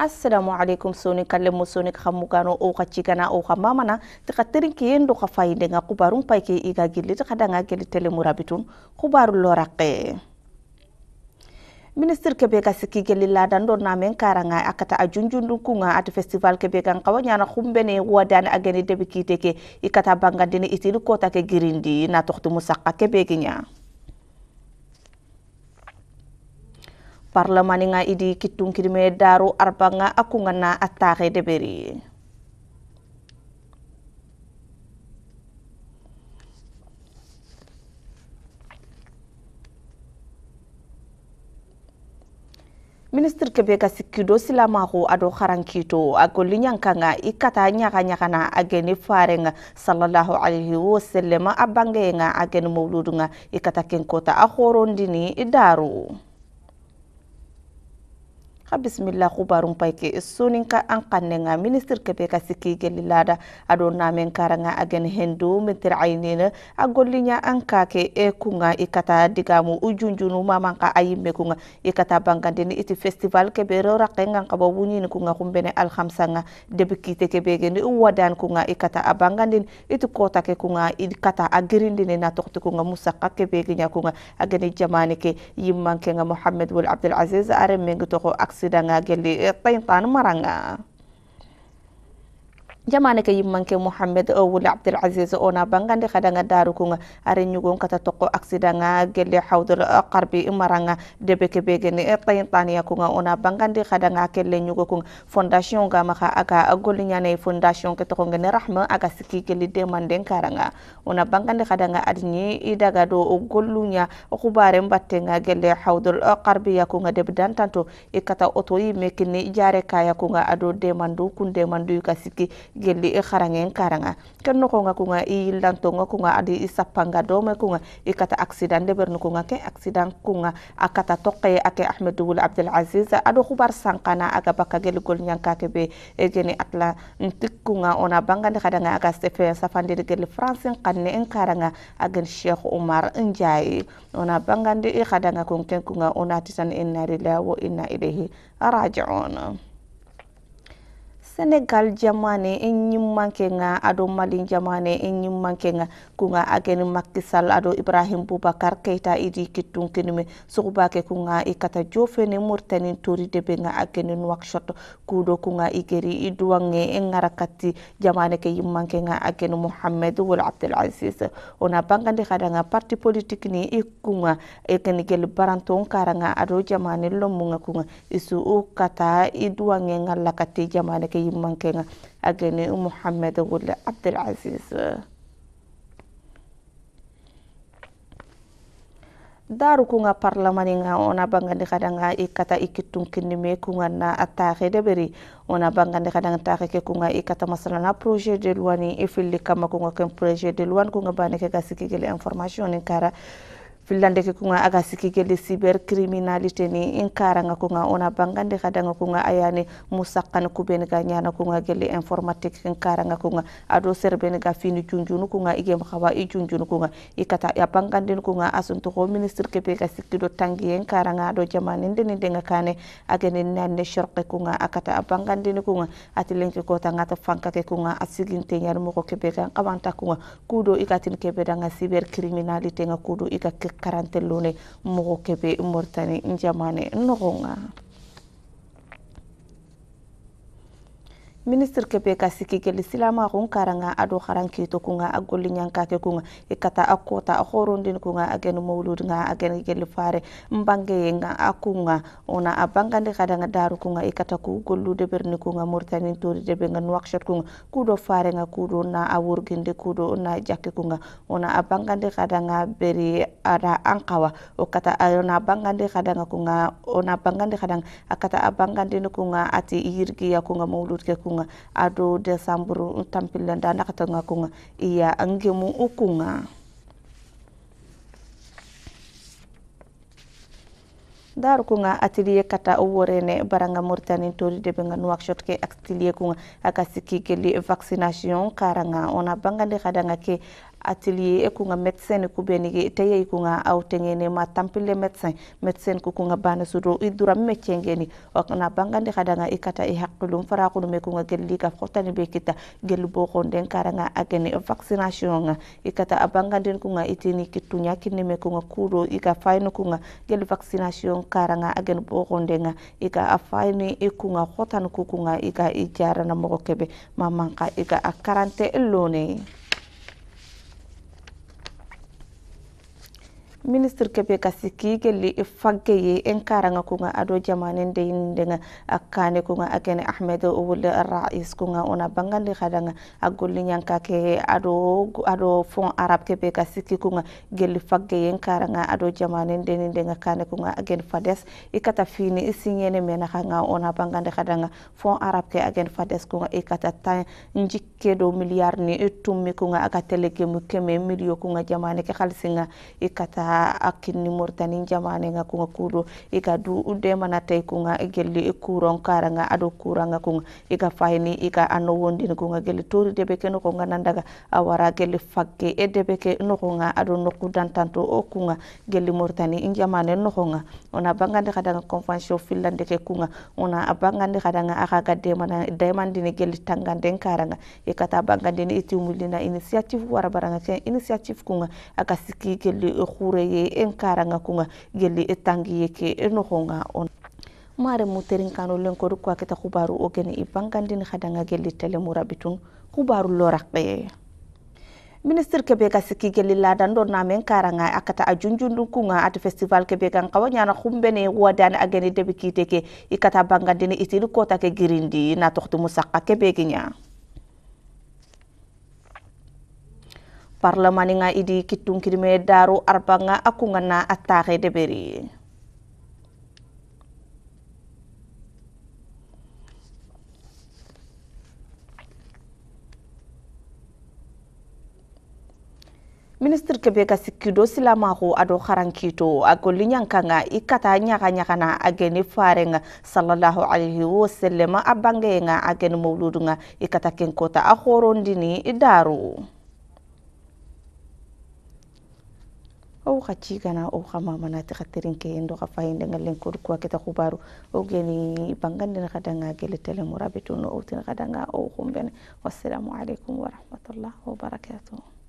assalamu alaikum soni kalle mo soni ka mugano o ka cigana o ka mamana ti ka tirin ki yendo ka fayinde nga kubarun payke iga gilli ti kada nga gilli tele murabitun kubaru loraqe ministre kebe ka sikki gelli ladan ɗon namen karanga akata a junjundun kunga ati festival kebe kan kawa ñana xumbene wadani a debi kiite ke bangandini itini kota ke girindi na toxtumu sakka kebe ke ña nga idi kitung kidime daru arba nga arbanga akungana atare deberi. ministre kebe ka sikkido silamaxo ado xarankito a golli ɲankanga i kata ɲaxaɲaxana a geni farenga salallahu alayhi wasallama a bangeyenga a geni mawludunga i kata kenkota a xorondini i daru xa mila xubarun um pay ke sunin ka an xannenga ministre ke be ka namen karanga agen hendu mitir aynina agolinya golliña an ke e kunga ikata e kata digamu ujunjunu maman xa me kunga ikata e kata bangandini iti festival kebe be ro raqengan kunga kumbene alhamsanga debi kite kebe geni uwa dan kunga ikata e kata iti kota ke kunga ikata kata a na kunga musaka kebe be geña kunga ageni jamani ke Muhammad mohammed Abdul Aziz are mengi toxo sidang agen di eh, tanu maranga jamane ke yimmanke mouhammed wule abdoulaziz ona bangande kadanga darukunga are ñugon kata tokko accident ga gelle hawdol qarbi maranga debe ke begeni tayin kunga ona bangande kadanga kelle ñugo kunga fondation ga maha aga golliñane fondation ke toko ngene rahma aga sikki gelli demanden karanga ona bangande kadanga adiñi i daga do golluña xubare mbattenga gelle hawdol qarbiya kunga debe dantanto i kata auto yimme kinni jare kaya kunga ado demandu kun demandu ka sikki gelli e xarangen karanga ken noxonga kunga i yillantonga kunga adi isapanga sappanga dome kunga i kata accident deɓernu kunga ke accident kunga akata kata toqeye ake ahmed Abdul Aziz adu khubar sankana aga baka gel gol e ɓe geni ntik kunga ona bangandi xadanga aga sefe de gel france n xanne karanga agen cheikh Omar ndiaye ona bangandi de kada kun ken kunga ona titan inna lillahi wa inna ilayhi rajiun senegal jamane en yimmanke nga ado malin jamane en yimmanke nga kunga ageni makkisal ado ibrahim boubacar keita idi kittunkinume sukubake kunga ikata jofene murtanin toride be nga ageni nuwakshot kunga Ikeri geri engarakati duwange en ngarakati jamane ke yimmanke nga ageni mohammed abdel aziz ona bangande kada nga parti politique ni i kunga ekeni gel baranton kara nga jamane lomunga kunga isu u kata i duwange jamane ke man kan agane wule wala Abdulaziz. daru kunga parlamani nga ona bangande kadanga ikata ikitun kinime kunga na atake deberi ona bangande kadanga take ke kunga ikata masalana projet de loi ni ifilli kama kunga ken projet de loi kunga bane ke gasiki gele information ni kara finlandeke kunga akasikikele cybercriminalité ni inkaranga kunga ona bangande kadanga kunga ayani musakkan kubeni ga nyana kunga gelle informatique inkaranga kunga ado serbeni ga fini junjunu kunga igem khawa i junjunu kunga ikata ya bangande kunga asunto ko ministre kebe ga sikkido tangi inkaranga ado jamani ndeni denga kane agene nanne shorqe kunga akata bangande kunga atilenke ko tangata fanka ke kunga asiginte nyar moko kebe ga kawanta kunga kudo ikatin kebe danga cybercriminalité nga kudo ikak karanteloone mogo kebe moritani jamane nogonga ministre ke siki Keli lisilama gun karanga ado kharan kito kunga agolli nyanka ke kunga ikata e akota horondin kunga agen mawlud nga agen gel fare mbange nga akunga ona abangande kadanga daru kunga ikata e ku gollude berni kunga murtani tori de be nuakshat kunga kudo fare nga kudo na awur awurginde kudo na jakke kunga ona abangande kadanga beri ara angkawa okata ona abangande kadanga kunga ona abangande kadanga akata abangande kunga ati irgi ya kunga mawlud ke kunga kunga ado desamburu tampilla da nakata nga kunga iya angemu ukunga daru kunga atiliye kata worene baranga murtani tori de benga nuakshot ke atiliye kunga akasiki geli vaccination karanga ona bangande kadanga ke atelier e kunga médecin kube benigi teye kunga autengene ma tampile médecin médecin ku kunga bana suru idura me cengeni okna bangande kadanga ikata e haqqulum fara kunu me kunga gelli ka khotani be kita gelu bo konden karanga agene vaccination ikata abanganden kunga itini kitunya kinne me kunga kuro ika faino kunga gelu vaccination karanga agene bo kondenga ika afaini ikunga khotan ku ika ijarana mogo kebe mamanka ika akarante lone ministre kebe kasiki gelli fagge ye en karanga kunga ado jamanen de yindenga akane kunga akene ahmed wul rais kunga ona bangandi khadanga agolli nyanka ke ado ado fon arab kebe kasiki kunga gelli fagge ye en karanga ado jamanen de yindenga kane kunga agen fades ikata fini isinyene mena khanga ona bangandi khadanga fond arab ke agen fades kunga ikata tan jikke do miliard ni tummi kunga akatele gemu keme milio kunga jamane ke khalsinga ikata taha akkinni murtanin jamanega kuga kuɗo iga du udemana tay kuga i gelli i kuron karaga aɗo kuraga kuga iga fayni iga ano wondini kuga gelli tori debe ke nogoga nandaga awara gelli fagge e debe ke nogoga aɗo nokku dantanto o kuga gelli murtani i jamane nogoga ona bangandi hadaga convention fillande ke kuga ona a bangandi hadaga axaga demana demandini gelli tanganden karaga ikata bangandini iti wulina initiative warabaraga ke initiative kuga aga gelli xure ye enkaranga kunga geli etangi yeke enogonga on mare muterin kano lenkoru kwa kita kubaru ogeni ibangandini hadanga geli tele murabitun kubaru loraqeyeya ministre kebe ga sikki gelli ladan ɗo namen karanga akata a junjundun kunga ati festival kebe gan kawa ñana xumbene wadani a geni debi kiite bangandini itini kota ke girindi na toxtumu sakka kebe gi nga idi kittunkidime daru arba arbanga akungana attare deberi ministre kebe ka sikkido silamaxu ado xarankito a golli ɲankanga i kata ɲaxaɲaxana a geni farenga salallahu alayhi wasallam a bangeyenga a geni mawludunga i kata kenkota a xorondini i daru au kachigana o kama mana tikatirin ke ndo kafa inde ngalen kur kwa kita kubaru au geni bangande na danga gele tele murabitu no utin kadanga au kumbene wassalamu alaikum wa rahmatullahi wa